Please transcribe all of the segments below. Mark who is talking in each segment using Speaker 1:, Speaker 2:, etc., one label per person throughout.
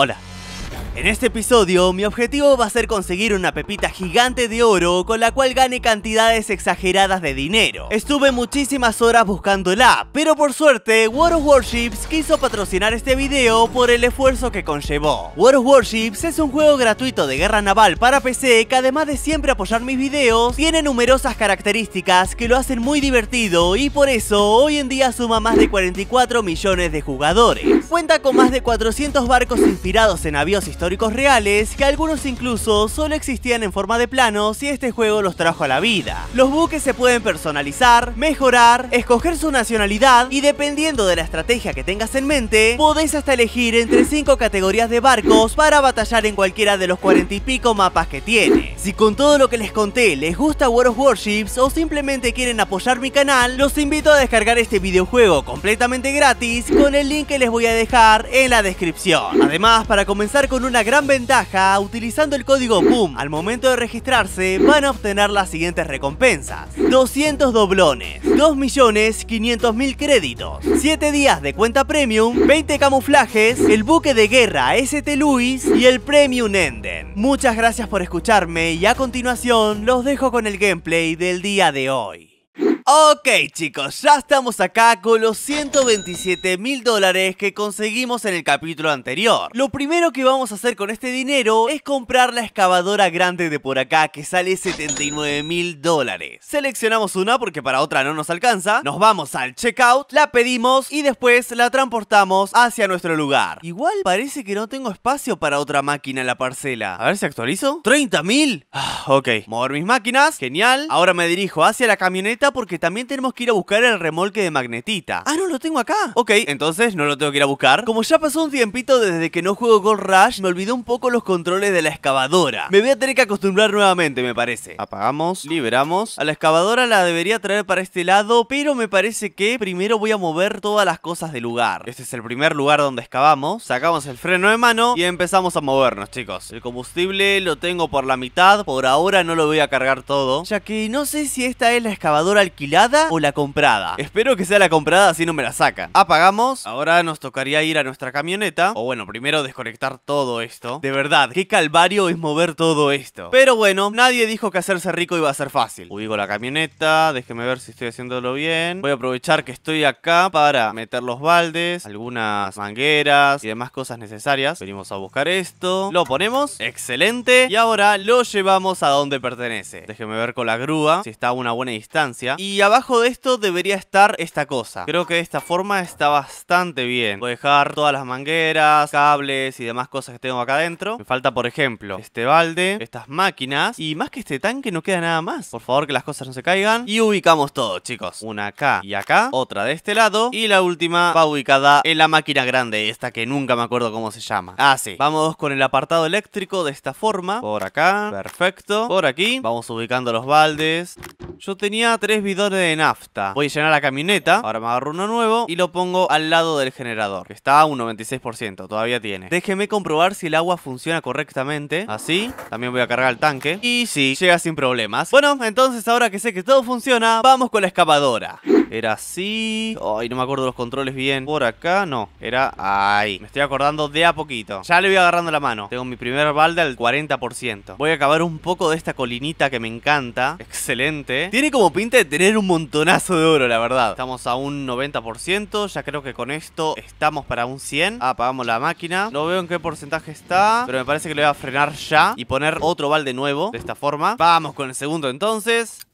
Speaker 1: Hola. En este episodio, mi objetivo va a ser conseguir una pepita gigante de oro con la cual gane cantidades exageradas de dinero. Estuve muchísimas horas buscándola, pero por suerte, World of Warships quiso patrocinar este video por el esfuerzo que conllevó. World of Warships es un juego gratuito de guerra naval para PC que además de siempre apoyar mis videos, tiene numerosas características que lo hacen muy divertido y por eso hoy en día suma más de 44 millones de jugadores. Cuenta con más de 400 barcos inspirados en aviones históricos reales que algunos incluso solo existían en forma de planos y este juego los trajo a la vida. Los buques se pueden personalizar, mejorar, escoger su nacionalidad y dependiendo de la estrategia que tengas en mente, podés hasta elegir entre 5 categorías de barcos para batallar en cualquiera de los 40 y pico mapas que tiene. Si con todo lo que les conté les gusta World of Warships o simplemente quieren apoyar mi canal, los invito a descargar este videojuego completamente gratis con el link que les voy a dejar en la descripción. Además, para comenzar con una gran ventaja, utilizando el código BOOM al momento de registrarse, van a obtener las siguientes recompensas. 200 doblones, 2.500.000 créditos, 7 días de cuenta premium, 20 camuflajes, el buque de guerra ST Louis y el Premium Enden. Muchas gracias por escucharme y a continuación los dejo con el gameplay del día de hoy. Ok chicos, ya estamos acá con los 127 mil dólares que conseguimos en el capítulo anterior. Lo primero que vamos a hacer con este dinero es comprar la excavadora grande de por acá que sale 79 mil dólares. Seleccionamos una porque para otra no nos alcanza, nos vamos al checkout, la pedimos y después la transportamos hacia nuestro lugar. Igual parece que no tengo espacio para otra máquina en la parcela. A ver si actualizo. ¿30 mil? Ah, ok, mover mis máquinas, genial. Ahora me dirijo hacia la camioneta porque también tenemos que ir a buscar el remolque de magnetita. Ah, no, lo tengo acá. Ok, entonces no lo tengo que ir a buscar. Como ya pasó un tiempito desde que no juego Gold Rush, me olvidé un poco los controles de la excavadora. Me voy a tener que acostumbrar nuevamente, me parece. Apagamos, liberamos. A la excavadora la debería traer para este lado, pero me parece que primero voy a mover todas las cosas del lugar. Este es el primer lugar donde excavamos. Sacamos el freno de mano y empezamos a movernos, chicos. El combustible lo tengo por la mitad. Por ahora no lo voy a cargar todo, ya que no sé si esta es la excavadora alquilada o la comprada. Espero que sea la comprada, así no me la sacan. Apagamos. Ahora nos tocaría ir a nuestra camioneta. O bueno, primero desconectar todo esto. De verdad, qué calvario es mover todo esto. Pero bueno, nadie dijo que hacerse rico iba a ser fácil. Ubico la camioneta, déjeme ver si estoy haciéndolo bien. Voy a aprovechar que estoy acá para meter los baldes, algunas mangueras y demás cosas necesarias. Venimos a buscar esto. Lo ponemos. Excelente. Y ahora lo llevamos a donde pertenece. Déjeme ver con la grúa si está a una buena distancia. Y y abajo de esto debería estar esta cosa. Creo que esta forma está bastante bien. Voy a dejar todas las mangueras, cables y demás cosas que tengo acá adentro. Me falta, por ejemplo, este balde, estas máquinas y más que este tanque no queda nada más. Por favor que las cosas no se caigan. Y ubicamos todo, chicos. Una acá y acá, otra de este lado y la última va ubicada en la máquina grande, esta que nunca me acuerdo cómo se llama. Ah, sí. Vamos con el apartado eléctrico de esta forma. Por acá, perfecto. Por aquí, vamos ubicando los baldes. Yo tenía tres bidones de nafta. Voy a llenar la camioneta, ahora me agarro uno nuevo y lo pongo al lado del generador, que está a un 96%, todavía tiene. Déjeme comprobar si el agua funciona correctamente, así. También voy a cargar el tanque y si, llega sin problemas. Bueno, entonces ahora que sé que todo funciona, vamos con la excavadora. Era así. Ay, no me acuerdo los controles bien. Por acá, no. Era ahí. Me estoy acordando de a poquito. Ya le voy agarrando la mano. Tengo mi primer balde al 40%. Voy a acabar un poco de esta colinita que me encanta. Excelente. Tiene como pinta de tener un montonazo de oro, la verdad. Estamos a un 90%. Ya creo que con esto estamos para un 100. Ah, apagamos la máquina. No veo en qué porcentaje está. Pero me parece que lo voy a frenar ya. Y poner otro balde nuevo. De esta forma. Vamos con el segundo entonces.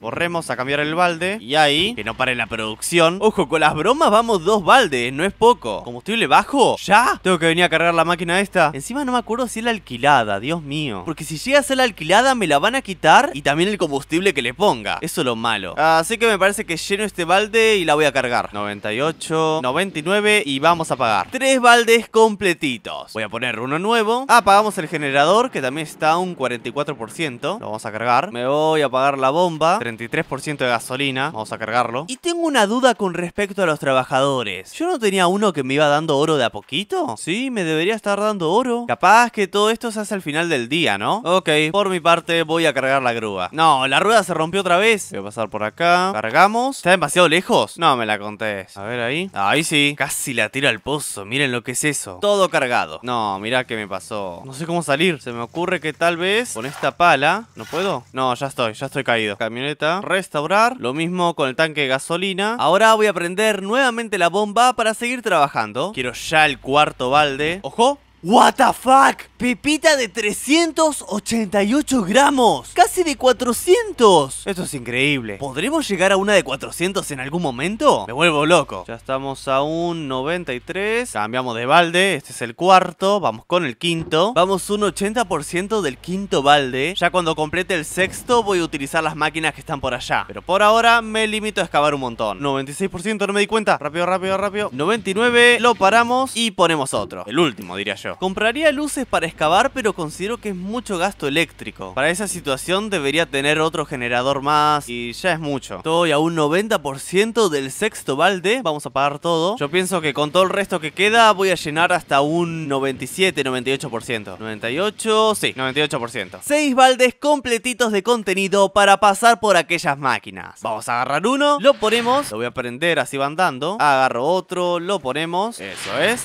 Speaker 1: Borremos a cambiar el balde. Y ahí, que no pare la producción. Ojo, con las bromas vamos dos baldes, no es poco. ¿Combustible bajo? ¿Ya? Tengo que venir a cargar la máquina esta. Encima no me acuerdo si es la alquilada, Dios mío. Porque si llega a ser la alquilada me la van a quitar y también el combustible que le ponga. Eso es lo malo. Así que me parece que lleno este balde y la voy a cargar. 98, 99 y vamos a pagar. Tres baldes completitos. Voy a poner uno nuevo. Apagamos ah, el generador que también está un 44%. Lo vamos a cargar. Me voy a apagar la bomba. 23% de gasolina. Vamos a cargarlo. Y tengo una duda con respecto a los trabajadores. ¿Yo no tenía uno que me iba dando oro de a poquito? Sí, me debería estar dando oro. Capaz que todo esto se hace al final del día, ¿no? Ok, por mi parte voy a cargar la grúa. No, la rueda se rompió otra vez. Voy a pasar por acá. Cargamos. ¿Está demasiado lejos? No me la contés. A ver ahí. Ahí sí. Casi la tiro al pozo. Miren lo que es eso. Todo cargado. No, mirá qué me pasó. No sé cómo salir. Se me ocurre que tal vez con esta pala... ¿No puedo? No, ya estoy. Ya estoy caído. Camioneta restaurar, lo mismo con el tanque de gasolina. Ahora voy a prender nuevamente la bomba para seguir trabajando. Quiero ya el cuarto balde. ¡Ojo! What the fuck, pepita de 388 gramos, casi de 400 Esto es increíble, ¿podremos llegar a una de 400 en algún momento? Me vuelvo loco Ya estamos a un 93, cambiamos de balde, este es el cuarto, vamos con el quinto Vamos un 80% del quinto balde, ya cuando complete el sexto voy a utilizar las máquinas que están por allá Pero por ahora me limito a excavar un montón 96% no me di cuenta, rápido, rápido, rápido 99, lo paramos y ponemos otro, el último diría yo Compraría luces para excavar, pero considero que es mucho gasto eléctrico. Para esa situación debería tener otro generador más y ya es mucho. Estoy a un 90% del sexto balde, vamos a pagar todo. Yo pienso que con todo el resto que queda voy a llenar hasta un 97, 98%. 98, sí, 98%. Seis baldes completitos de contenido para pasar por aquellas máquinas. Vamos a agarrar uno, lo ponemos, lo voy a prender así va andando. Agarro otro, lo ponemos, eso es.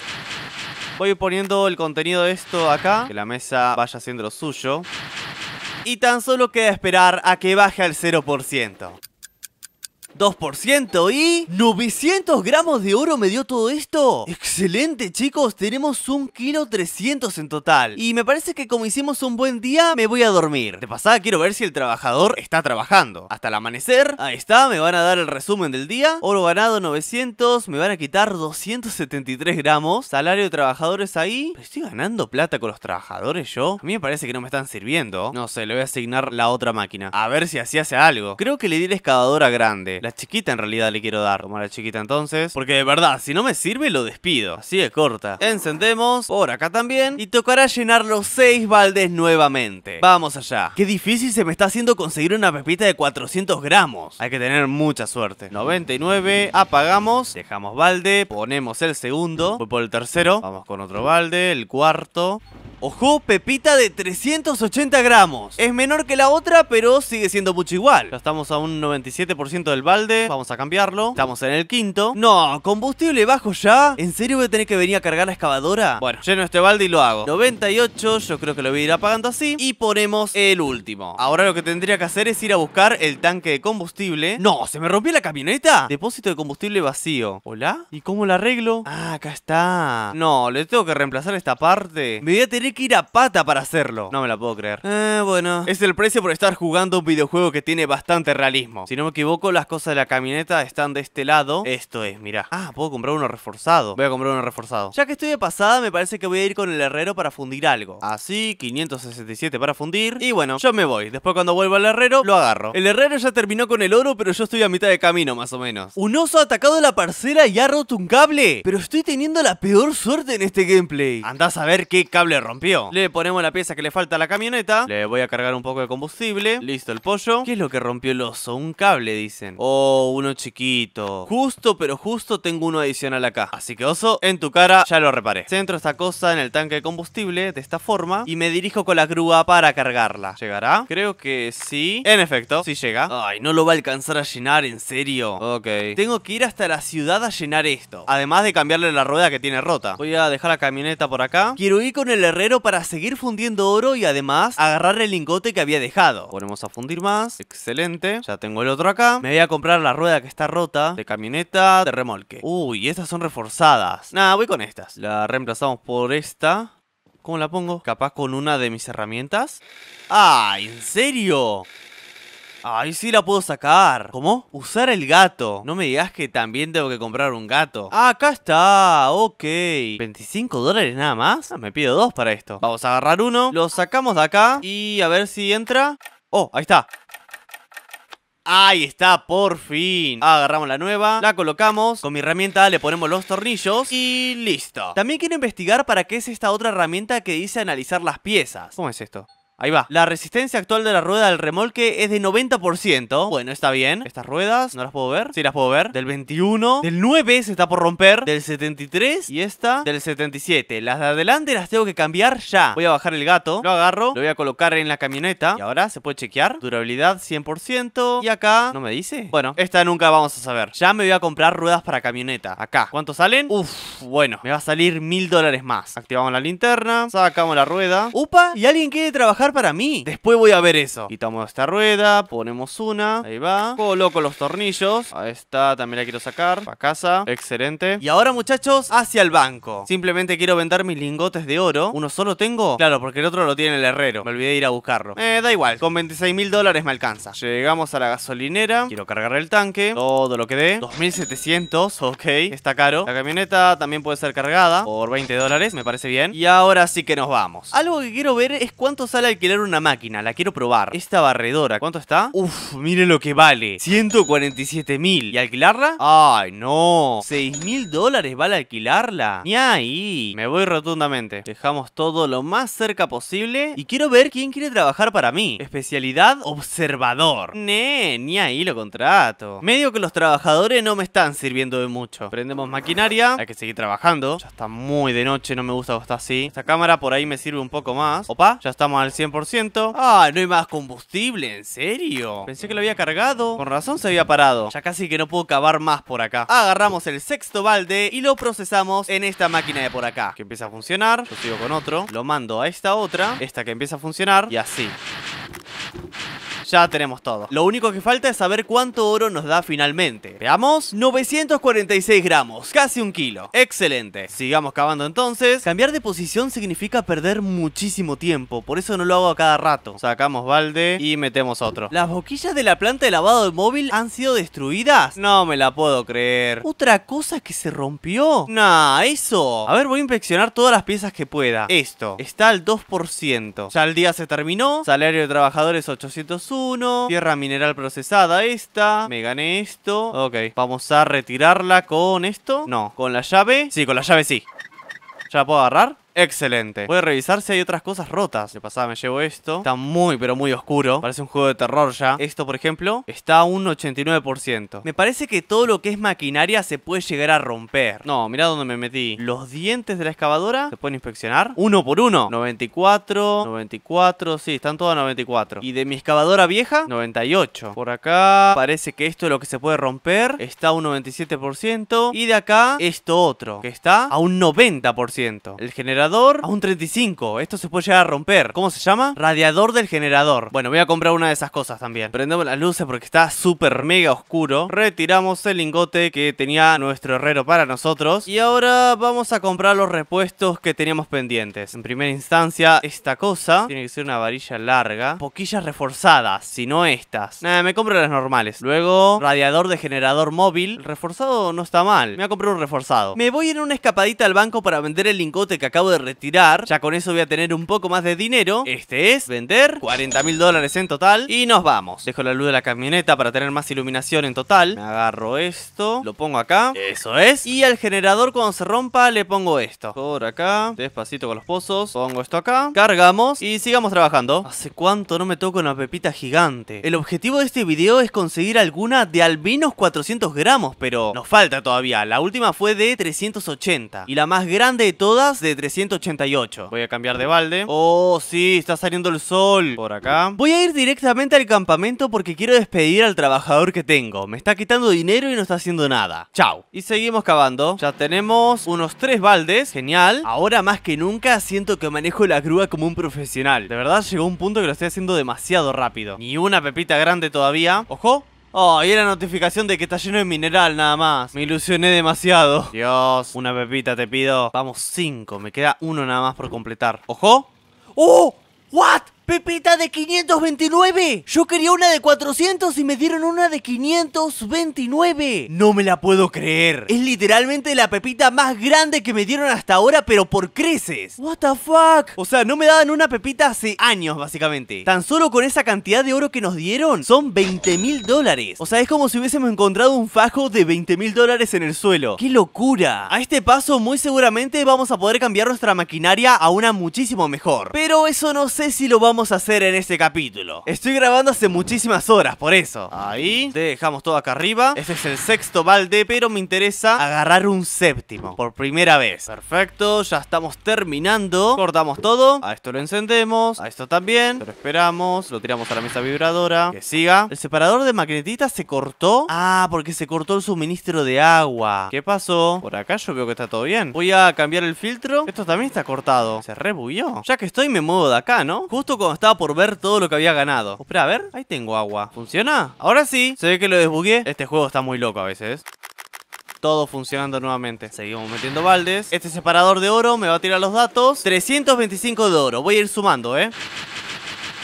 Speaker 1: Voy poniendo el contenido de esto acá, que la mesa vaya haciendo lo suyo. Y tan solo queda esperar a que baje al 0%. 2% y 900 gramos de oro me dio todo esto Excelente chicos, tenemos un kilo 300 en total Y me parece que como hicimos un buen día, me voy a dormir De pasada quiero ver si el trabajador está trabajando Hasta el amanecer, ahí está, me van a dar el resumen del día Oro ganado 900, me van a quitar 273 gramos Salario de trabajadores ahí estoy ganando plata con los trabajadores yo A mí me parece que no me están sirviendo No sé, le voy a asignar la otra máquina A ver si así hace algo Creo que le di la excavadora grande la chiquita en realidad le quiero dar. Como a la chiquita entonces. Porque de verdad, si no me sirve, lo despido. Así de corta. Encendemos. Por acá también. Y tocará llenar los seis baldes nuevamente. Vamos allá. Qué difícil se me está haciendo conseguir una pepita de 400 gramos. Hay que tener mucha suerte. 99. Apagamos. Dejamos balde. Ponemos el segundo. Voy por el tercero. Vamos con otro balde. El cuarto. Ojo, pepita de 380 gramos. Es menor que la otra, pero sigue siendo mucho igual. Ya estamos a un 97% del balde. Vamos a cambiarlo. Estamos en el quinto. No, combustible bajo ya. ¿En serio voy a tener que venir a cargar la excavadora? Bueno, lleno este balde y lo hago. 98, yo creo que lo voy a ir apagando así. Y ponemos el último. Ahora lo que tendría que hacer es ir a buscar el tanque de combustible. No, se me rompió la camioneta. Depósito de combustible vacío. ¿Hola? ¿Y cómo la arreglo? Ah, acá está. No, le tengo que reemplazar esta parte. Me voy a tener que ir a pata para hacerlo. No me la puedo creer. Eh, bueno. Es el precio por estar jugando un videojuego que tiene bastante realismo. Si no me equivoco, las cosas de la camioneta están de este lado. Esto es, mira. Ah, puedo comprar uno reforzado. Voy a comprar uno reforzado. Ya que estoy de pasada, me parece que voy a ir con el herrero para fundir algo. Así, 567 para fundir. Y bueno, yo me voy. Después cuando vuelva al herrero, lo agarro. El herrero ya terminó con el oro, pero yo estoy a mitad de camino, más o menos. Un oso ha atacado la parcela y ha roto un cable. Pero estoy teniendo la peor suerte en este gameplay. Andás a ver qué cable rompió le ponemos la pieza que le falta a la camioneta. Le voy a cargar un poco de combustible. Listo el pollo. ¿Qué es lo que rompió el oso? Un cable, dicen. Oh, uno chiquito. Justo, pero justo tengo uno adicional acá. Así que oso, en tu cara ya lo reparé. Centro esta cosa en el tanque de combustible de esta forma. Y me dirijo con la grúa para cargarla. ¿Llegará? Creo que sí. En efecto, sí llega. Ay, no lo va a alcanzar a llenar, en serio. Ok. Tengo que ir hasta la ciudad a llenar esto. Además de cambiarle la rueda que tiene rota. Voy a dejar la camioneta por acá. Quiero ir con el R pero para seguir fundiendo oro y además agarrar el lingote que había dejado. Ponemos a fundir más. Excelente. Ya tengo el otro acá. Me voy a comprar la rueda que está rota de camioneta de remolque. Uy, estas son reforzadas. Nada, voy con estas. La reemplazamos por esta. ¿Cómo la pongo? Capaz con una de mis herramientas. ¡Ah! ¿En serio? ¡Ahí sí la puedo sacar. ¿Cómo? Usar el gato. No me digas que también tengo que comprar un gato. Ah, acá está. Ok. 25 dólares nada más. Ah, me pido dos para esto. Vamos a agarrar uno. Lo sacamos de acá. Y a ver si entra. Oh, ahí está. Ahí está, por fin Agarramos la nueva, la colocamos Con mi herramienta le ponemos los tornillos Y listo También quiero investigar para qué es esta otra herramienta que dice analizar las piezas ¿Cómo es esto? Ahí va. La resistencia actual de la rueda del remolque es de 90%. Bueno, está bien. Estas ruedas, ¿no las puedo ver? Sí, las puedo ver. Del 21. Del 9 se está por romper. Del 73. Y esta del 77. Las de adelante las tengo que cambiar ya. Voy a bajar el gato. Lo agarro. Lo voy a colocar en la camioneta. Y ahora se puede chequear. Durabilidad 100%. Y acá... ¿No me dice? Bueno, esta nunca vamos a saber. Ya me voy a comprar ruedas para camioneta. Acá. ¿Cuánto salen? Uf, bueno. Me va a salir mil dólares más. Activamos la linterna. Sacamos la rueda. Upa. Y alguien quiere trabajar para mí. Después voy a ver eso. Quitamos esta rueda, ponemos una. Ahí va. Coloco los tornillos. Ahí está, también la quiero sacar. Para casa. Excelente. Y ahora, muchachos, hacia el banco. Simplemente quiero vender mis lingotes de oro. ¿Uno solo tengo? Claro, porque el otro lo tiene el herrero. Me olvidé de ir a buscarlo. Eh, da igual. Con 26 mil dólares me alcanza. Llegamos a la gasolinera. Quiero cargar el tanque. Todo lo que dé. 2700. Ok. Está caro. La camioneta también puede ser cargada por 20 dólares. Me parece bien. Y ahora sí que nos vamos. Algo que quiero ver es cuánto sale alquilar una máquina, la quiero probar. Esta barredora, ¿cuánto está? Uf, mire lo que vale. 147 mil. ¿Y alquilarla? Ay, no. 6 mil dólares vale alquilarla. Ni ahí. Me voy rotundamente. Dejamos todo lo más cerca posible. Y quiero ver quién quiere trabajar para mí. Especialidad observador. Ne, ni ahí lo contrato. Medio que los trabajadores no me están sirviendo de mucho. Prendemos maquinaria. Hay que seguir trabajando. Ya está muy de noche, no me gusta cómo está así. Esta cámara por ahí me sirve un poco más. Opa, ya estamos al 100%. Ah, no hay más combustible, ¿en serio? Pensé que lo había cargado. Con razón se había parado. Ya casi que no puedo cavar más por acá. Agarramos el sexto balde y lo procesamos en esta máquina de por acá. Que empieza a funcionar. Lo sigo con otro. Lo mando a esta otra. Esta que empieza a funcionar. Y así. Ya tenemos todo. Lo único que falta es saber cuánto oro nos da finalmente. Veamos, 946 gramos, casi un kilo. Excelente. Sigamos cavando entonces. Cambiar de posición significa perder muchísimo tiempo, por eso no lo hago a cada rato. Sacamos balde y metemos otro. ¿Las boquillas de la planta de lavado de móvil han sido destruidas? No me la puedo creer. ¿Otra cosa que se rompió? Nah, eso. A ver, voy a inspeccionar todas las piezas que pueda. Esto, está al 2%. Ya el día se terminó, salario de trabajadores 800 Tierra mineral procesada esta. Me gané esto. Ok, vamos a retirarla con esto. No, con la llave. Sí, con la llave sí. ¿Ya la puedo agarrar? Excelente. Puede a revisar si hay otras cosas rotas. De pasada me llevo esto. Está muy, pero muy oscuro. Parece un juego de terror ya. Esto, por ejemplo, está a un 89%. Me parece que todo lo que es maquinaria se puede llegar a romper. No, mira dónde me metí. Los dientes de la excavadora se pueden inspeccionar. Uno por uno. 94, 94. Sí, están todos a 94. Y de mi excavadora vieja, 98. Por acá parece que esto es lo que se puede romper. Está a un 97%. Y de acá, esto otro, que está a un 90%. El general a un 35. Esto se puede llegar a romper. ¿Cómo se llama? Radiador del generador. Bueno, voy a comprar una de esas cosas también. Prendemos las luces porque está súper mega oscuro. Retiramos el lingote que tenía nuestro herrero para nosotros. Y ahora vamos a comprar los repuestos que teníamos pendientes. En primera instancia, esta cosa. Tiene que ser una varilla larga. Poquillas reforzadas, si no estas. Nada, me compro las normales. Luego, radiador de generador móvil. reforzado no está mal. Me voy a comprar un reforzado. Me voy en una escapadita al banco para vender el lingote que acabo de retirar. Ya con eso voy a tener un poco más de dinero. Este es vender 40 mil dólares en total. Y nos vamos. Dejo la luz de la camioneta para tener más iluminación en total. Me agarro esto. Lo pongo acá. Eso es. Y al generador cuando se rompa le pongo esto. Por acá. Despacito con los pozos. Pongo esto acá. Cargamos. Y sigamos trabajando. ¿Hace cuánto no me toco una pepita gigante? El objetivo de este video es conseguir alguna de al menos 400 gramos. Pero nos falta todavía. La última fue de 380. Y la más grande de todas de 300. 188. Voy a cambiar de balde. Oh, sí, está saliendo el sol por acá. Voy a ir directamente al campamento porque quiero despedir al trabajador que tengo. Me está quitando dinero y no está haciendo nada. Chao. Y seguimos cavando. Ya tenemos unos tres baldes. Genial. Ahora más que nunca siento que manejo la grúa como un profesional. De verdad llegó un punto que lo estoy haciendo demasiado rápido. Ni una pepita grande todavía. Ojo. Oh, y era notificación de que está lleno de mineral nada más. Me ilusioné demasiado. Dios, una pepita te pido. Vamos, cinco. Me queda uno nada más por completar. ¡Ojo! ¡Oh! ¿What? Pepita de 529. Yo quería una de 400 y me dieron una de 529. No me la puedo creer. Es literalmente la pepita más grande que me dieron hasta ahora, pero por creces. What the fuck? O sea, no me daban una pepita hace años, básicamente. Tan solo con esa cantidad de oro que nos dieron, son 20 mil dólares. O sea, es como si hubiésemos encontrado un fajo de 20 mil dólares en el suelo. ¡Qué locura! A este paso, muy seguramente vamos a poder cambiar nuestra maquinaria a una muchísimo mejor. Pero eso no sé si lo vamos a hacer en este capítulo. Estoy grabando hace muchísimas horas, por eso. Ahí, te dejamos todo acá arriba. Este es el sexto balde, pero me interesa agarrar un séptimo por primera vez. Perfecto, ya estamos terminando. Cortamos todo. A esto lo encendemos, a esto también. Lo esperamos, lo tiramos a la mesa vibradora. Que siga. El separador de magnetita se cortó. Ah, porque se cortó el suministro de agua. ¿Qué pasó? Por acá yo veo que está todo bien. Voy a cambiar el filtro. Esto también está cortado. Se rebulló. Ya que estoy, me muevo de acá, ¿no? Justo con estaba por ver todo lo que había ganado. espera, a ver. Ahí tengo agua. ¿Funciona? Ahora sí. Se ve que lo desbugué. Este juego está muy loco a veces todo funcionando nuevamente. Seguimos metiendo baldes. Este separador de oro me va a tirar los datos. 325 de oro. Voy a ir sumando, ¿eh?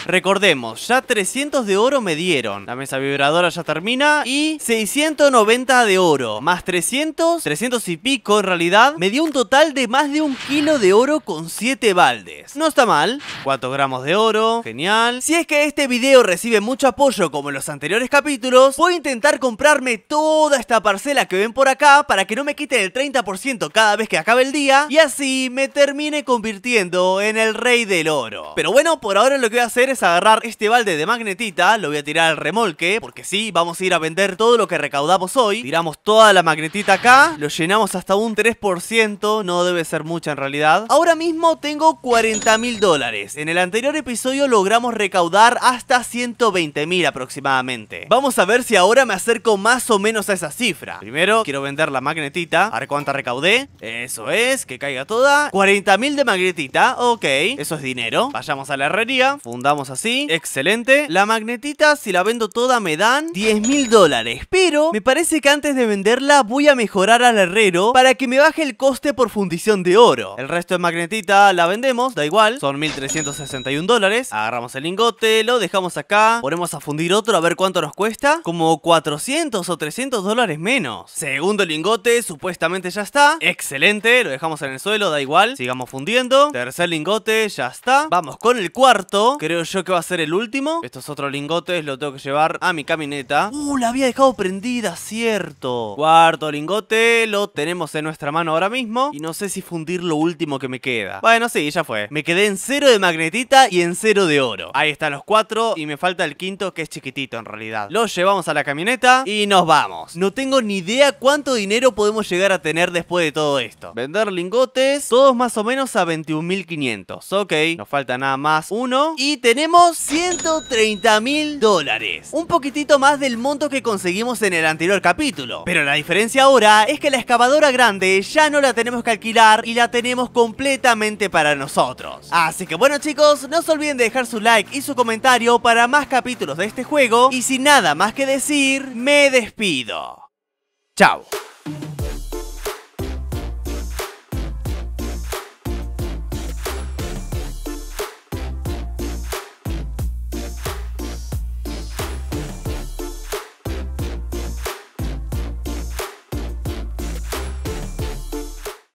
Speaker 1: Recordemos, ya 300 de oro me dieron. La mesa vibradora ya termina. Y 690 de oro. Más 300, 300 y pico en realidad. Me dio un total de más de un kilo de oro con 7 baldes. No está mal. 4 gramos de oro. Genial. Si es que este video recibe mucho apoyo como en los anteriores capítulos, voy a intentar comprarme toda esta parcela que ven por acá para que no me quite el 30% cada vez que acabe el día. Y así me termine convirtiendo en el rey del oro. Pero bueno, por ahora lo que voy a hacer es agarrar este balde de magnetita, lo voy a tirar al remolque, porque si, vamos a ir a vender todo lo que recaudamos hoy. Tiramos toda la magnetita acá, lo llenamos hasta un 3%, no debe ser mucha en realidad. Ahora mismo tengo 40 mil dólares. En el anterior episodio logramos recaudar hasta 120.000 aproximadamente. Vamos a ver si ahora me acerco más o menos a esa cifra. Primero quiero vender la magnetita, a ver cuánta recaudé. Eso es, que caiga toda. 40.000 de magnetita, ok, eso es dinero. Vayamos a la herrería, fundamos así, excelente La magnetita si la vendo toda me dan 10 mil dólares Pero me parece que antes de venderla voy a mejorar al herrero Para que me baje el coste por fundición de oro El resto de magnetita la vendemos, da igual Son 1361 dólares Agarramos el lingote, lo dejamos acá Ponemos a fundir otro a ver cuánto nos cuesta Como 400 o 300 dólares menos Segundo lingote, supuestamente ya está Excelente, lo dejamos en el suelo, da igual Sigamos fundiendo Tercer lingote, ya está Vamos con el cuarto Creo yo yo que va a ser el último. Estos otros lingotes los tengo que llevar a mi camioneta. ¡Uh! La había dejado prendida, cierto. Cuarto lingote lo tenemos en nuestra mano ahora mismo. Y no sé si fundir lo último que me queda. Bueno, sí, ya fue. Me quedé en cero de magnetita y en cero de oro. Ahí están los cuatro y me falta el quinto que es chiquitito en realidad. Lo llevamos a la camioneta y nos vamos. No tengo ni idea cuánto dinero podemos llegar a tener después de todo esto. Vender lingotes, todos más o menos a 21.500. Ok, nos falta nada más uno. Y tenemos tenemos 130 mil dólares. Un poquitito más del monto que conseguimos en el anterior capítulo. Pero la diferencia ahora es que la excavadora grande ya no la tenemos que alquilar y la tenemos completamente para nosotros. Así que bueno chicos, no se olviden de dejar su like y su comentario para más capítulos de este juego. Y sin nada más que decir, me despido. Chao.